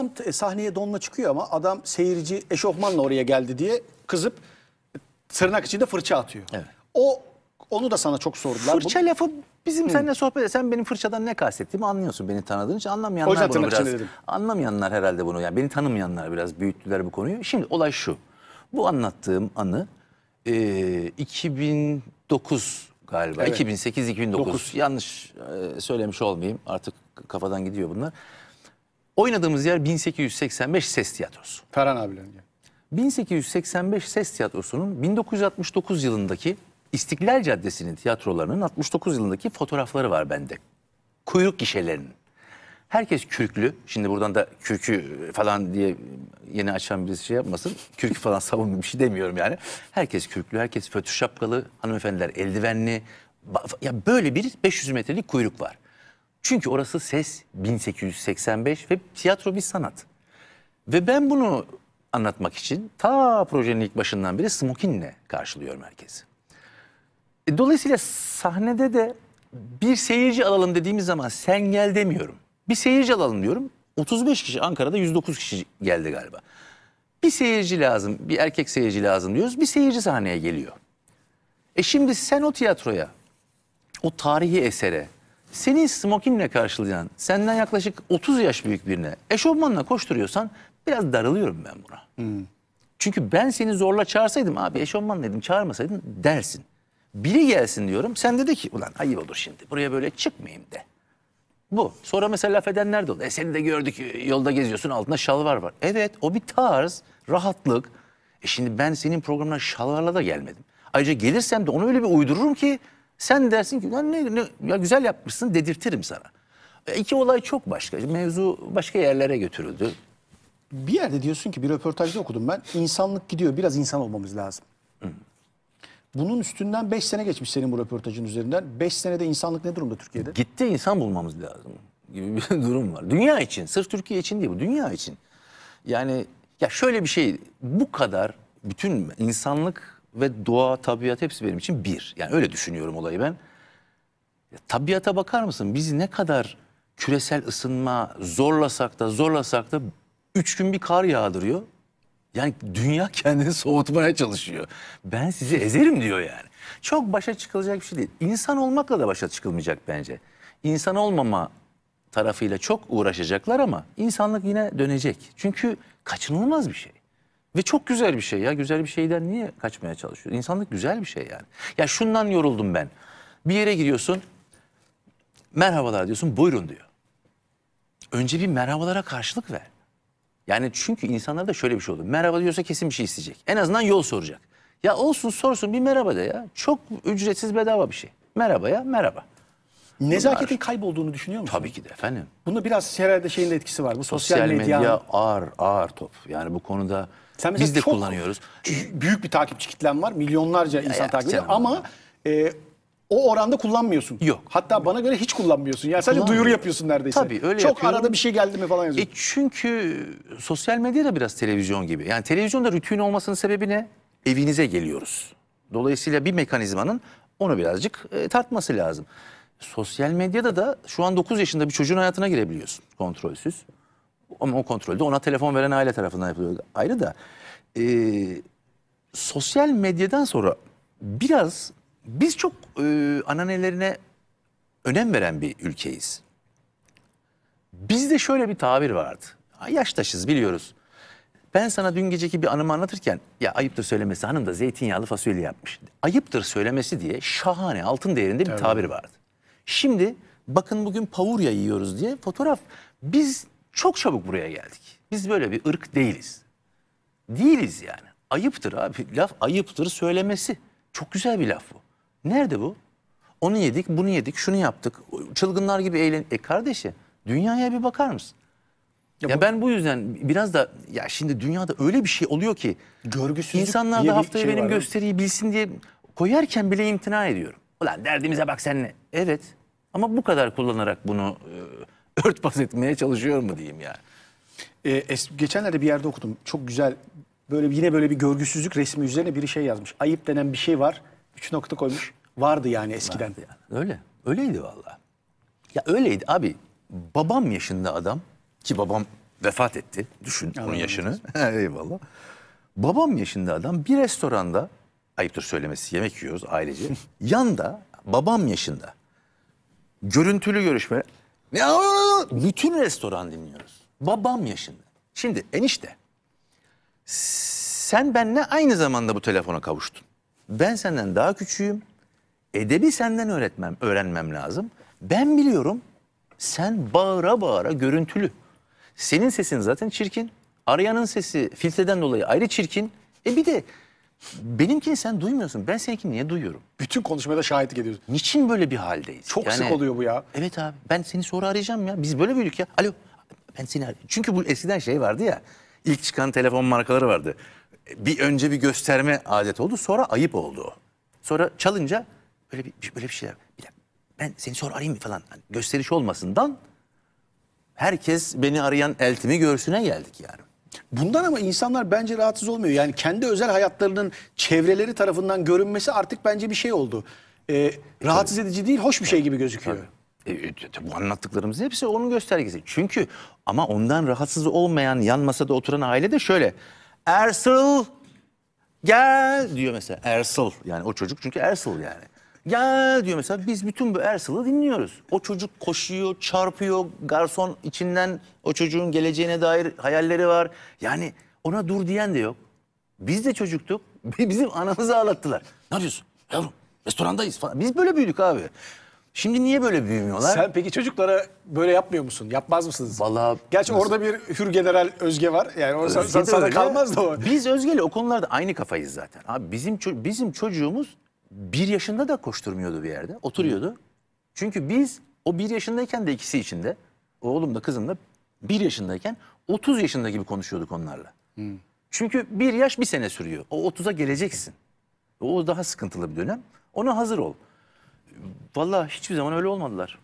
adam sahneye donla çıkıyor ama adam seyirci eşofmanla oraya geldi diye kızıp tırnak içinde fırça atıyor. Evet. O onu da sana çok sordular. Fırça Bu... lafı bizim Hı. seninle sohbet etsen benim fırçadan ne kastettiğimi anlıyorsun. Beni tanıdığın için anlamayanlar o bunu biraz. Dedim. Anlamayanlar herhalde bunu. Yani beni tanımayanlar biraz büyüttüler bu konuyu. Şimdi olay şu. Bu anlattığım anı e, 2009 galiba. Evet. 2008-2009 yanlış e, söylemiş olmayayım artık kafadan gidiyor bunlar. Oynadığımız yer 1885 Ses Tiyatrosu. Ferhan abilerin. 1885 Ses Tiyatrosu'nun 1969 yılındaki İstiklal Caddesi'nin tiyatrolarının 69 yılındaki fotoğrafları var bende. Kuyruk gişelerinin. Herkes kürklü. Şimdi buradan da kürkü falan diye yeni açan birisi şey yapmasın. Kürkü falan savunmuyor bir şey demiyorum yani. Herkes kürklü, herkes fötür şapkalı, hanımefendiler eldivenli. Ya böyle bir 500 metrelik kuyruk var. Çünkü orası ses 1885 ve tiyatro bir sanat. Ve ben bunu anlatmak için ta projenin ilk başından beri smokinle karşılıyorum herkesi. E, dolayısıyla sahnede de bir seyirci alalım dediğimiz zaman sen gel demiyorum. Bir seyirci alalım diyorum. 35 kişi Ankara'da 109 kişi geldi galiba. Bir seyirci lazım, bir erkek seyirci lazım diyoruz. Bir seyirci sahneye geliyor. E şimdi sen o tiyatroya, o tarihi esere, senin smokinle karşılayan, senden yaklaşık 30 yaş büyük birine eşofmanla koşturuyorsan biraz darılıyorum ben buna. Hmm. Çünkü ben seni zorla çağırsaydım abi eşofman dedim çağırmasaydın dersin. Biri gelsin diyorum sen dedi ki ulan ayıp olur şimdi buraya böyle çıkmayayım de. Bu. Sonra mesela laf edenler de oldu. E seni de gördük yolda geziyorsun altında şalvar var. Evet o bir tarz, rahatlık. E şimdi ben senin programına şalvarla da gelmedim. Ayrıca gelirsem de onu öyle bir uydururum ki sen dersin ki ne, ne ya güzel yapmışsın dedirtirim sana. E, iki olay çok başka. Mevzu başka yerlere götürüldü. Bir yerde diyorsun ki bir röportajda okudum ben. İnsanlık gidiyor biraz insan olmamız lazım. Bunun üstünden 5 sene geçmiş senin bu röportajın üzerinden. 5 senede insanlık ne durumda Türkiye'de? Gitti insan bulmamız lazım gibi bir durum var. Dünya için, sırf Türkiye için değil bu, dünya için. Yani ya şöyle bir şey, bu kadar bütün insanlık ve doğa, tabiat hepsi benim için bir. Yani öyle düşünüyorum olayı ben. Ya, tabiata bakar mısın? Biz ne kadar küresel ısınma zorlasak da zorlasak da üç gün bir kar yağdırıyor. Yani dünya kendini soğutmaya çalışıyor. Ben sizi ezerim diyor yani. Çok başa çıkılacak bir şey değil. İnsan olmakla da başa çıkılmayacak bence. İnsan olmama tarafıyla çok uğraşacaklar ama insanlık yine dönecek. Çünkü kaçınılmaz bir şey. Ve çok güzel bir şey ya. Güzel bir şeyden niye kaçmaya çalışıyorsun? İnsanlık güzel bir şey yani. Ya şundan yoruldum ben. Bir yere giriyorsun. Merhabalar diyorsun. Buyurun diyor. Önce bir merhabalara karşılık ver. Yani çünkü insanlarda şöyle bir şey oldu. Merhaba diyorsa kesin bir şey isteyecek. En azından yol soracak. Ya olsun sorsun bir merhaba de ya. Çok ücretsiz bedava bir şey. Merhaba ya merhaba. Nezaketin Bunlar, kaybolduğunu düşünüyor musun? Tabii ki de efendim. Bunda biraz herhalde şeyin de etkisi var. Bu sosyal, sosyal medya, medya ağır ağır top. Yani bu konuda Sen biz de kullanıyoruz. Büyük bir takipçi kitlem var. Milyonlarca insan ya, takip ediyor ama e, o oranda kullanmıyorsun. Yok. Hatta bana göre hiç kullanmıyorsun. Yani sadece duyuru yapıyorsun neredeyse. Tabii öyle Çok yapıyorum. arada bir şey geldi mi falan yazıyorsun. E çünkü sosyal medya da biraz televizyon gibi. Yani televizyonda rutin olmasının sebebi ne? Evinize geliyoruz. Dolayısıyla bir mekanizmanın onu birazcık e, tartması lazım. Sosyal medyada da şu an 9 yaşında bir çocuğun hayatına girebiliyorsun kontrolsüz. Ama o kontrol de ona telefon veren aile tarafından yapılıyor. Ayrı da e, sosyal medyadan sonra biraz biz çok e, ananelerine önem veren bir ülkeyiz. Bizde şöyle bir tabir vardı. Yaştaşız biliyoruz. Ben sana dün geceki bir anımı anlatırken ya ayıptır söylemesi hanım da zeytinyağlı fasulye yapmış. Ayıptır söylemesi diye şahane altın değerinde bir Tabii. tabir vardı. Şimdi bakın bugün pavurya yiyoruz diye fotoğraf. Biz çok çabuk buraya geldik. Biz böyle bir ırk değiliz. Değiliz yani. Ayıptır abi. Laf ayıptır söylemesi. Çok güzel bir laf bu. Nerede bu? Onu yedik, bunu yedik, şunu yaptık. Çılgınlar gibi eğlen... E kardeşi dünyaya bir bakar mısın? Ya, ya bu... ben bu yüzden biraz da ya şimdi dünyada öyle bir şey oluyor ki görgüsüzlük insanlar da haftaya şey benim gösteriyi bilsin diye koyarken bile imtina ediyorum. Ulan derdimize bak sen Evet. Ama bu kadar kullanarak bunu e, örtbas etmeye çalışıyor mu diyeyim yani. E, es- geçenlerde bir yerde okudum. Çok güzel böyle yine böyle bir görgüsüzlük resmi üzerine biri şey yazmış. Ayıp denen bir şey var. Üç nokta koymuş. Vardı yani eskiden. Öyle. Öyleydi valla. Ya öyleydi abi. Babam yaşında adam ki babam vefat etti. Düşün onun yaşını. Eyvallah. Babam yaşında adam bir restoranda ayıptır söylemesi yemek yiyoruz ailece. Yanda babam yaşında Görüntülü görüşme. Ne Bütün restoran dinliyoruz. Babam yaşında. Şimdi enişte. Sen benle aynı zamanda bu telefona kavuştun. Ben senden daha küçüğüm. Edebi senden öğretmem, öğrenmem lazım. Ben biliyorum. Sen bağıra bağıra görüntülü. Senin sesin zaten çirkin. Arayanın sesi filtreden dolayı ayrı çirkin. E bir de Benimkini sen duymuyorsun. Ben seninkini niye duyuyorum? Bütün konuşmaya da şahitlik ediyoruz. Niçin böyle bir haldeyiz? Çok Yani- sık oluyor bu ya. Evet abi. Ben seni sonra arayacağım ya. Biz böyle büyüdük ya. Alo. Ben seni arayacağım. Çünkü bu eskiden şey vardı ya. İlk çıkan telefon markaları vardı. Bir önce bir gösterme adet oldu. Sonra ayıp oldu. Sonra çalınca böyle bir böyle bir şeyler. Bir dakika, ben seni sonra arayayım mı falan. Hani gösteriş olmasından herkes beni arayan eltimi göğsüne geldik yani. Bundan ama insanlar bence rahatsız olmuyor. Yani kendi özel hayatlarının çevreleri tarafından görünmesi artık bence bir şey oldu. Ee, rahatsız Tabii. edici değil, hoş bir şey gibi gözüküyor. E, e bu anlattıklarımız hepsi onun göstergesi. Çünkü ama ondan rahatsız olmayan yan masada oturan aile de şöyle. Ersul gel diyor mesela. Ersul yani o çocuk çünkü Ersul yani. Ya diyor mesela biz bütün bu Ersal'ı dinliyoruz. O çocuk koşuyor, çarpıyor. Garson içinden o çocuğun geleceğine dair hayalleri var. Yani ona dur diyen de yok. Biz de çocuktuk. Bizim anamızı ağlattılar. Ne yapıyorsun? Yavrum restorandayız falan. Biz böyle büyüdük abi. Şimdi niye böyle büyümüyorlar? Sen peki çocuklara böyle yapmıyor musun? Yapmaz mısınız? Vallahi Gerçi nasıl? orada bir hür general Özge var. Yani orada sana, sana kalmaz da o. Biz Özge'yle o konularda aynı kafayız zaten. Abi bizim bizim çocuğumuz bir yaşında da koşturmuyordu bir yerde. Oturuyordu. Çünkü biz o bir yaşındayken de ikisi içinde oğlum da kızım da bir yaşındayken 30 yaşında gibi konuşuyorduk onlarla. Hı. Çünkü bir yaş bir sene sürüyor. O 30'a geleceksin. O daha sıkıntılı bir dönem. Ona hazır ol. Vallahi hiçbir zaman öyle olmadılar.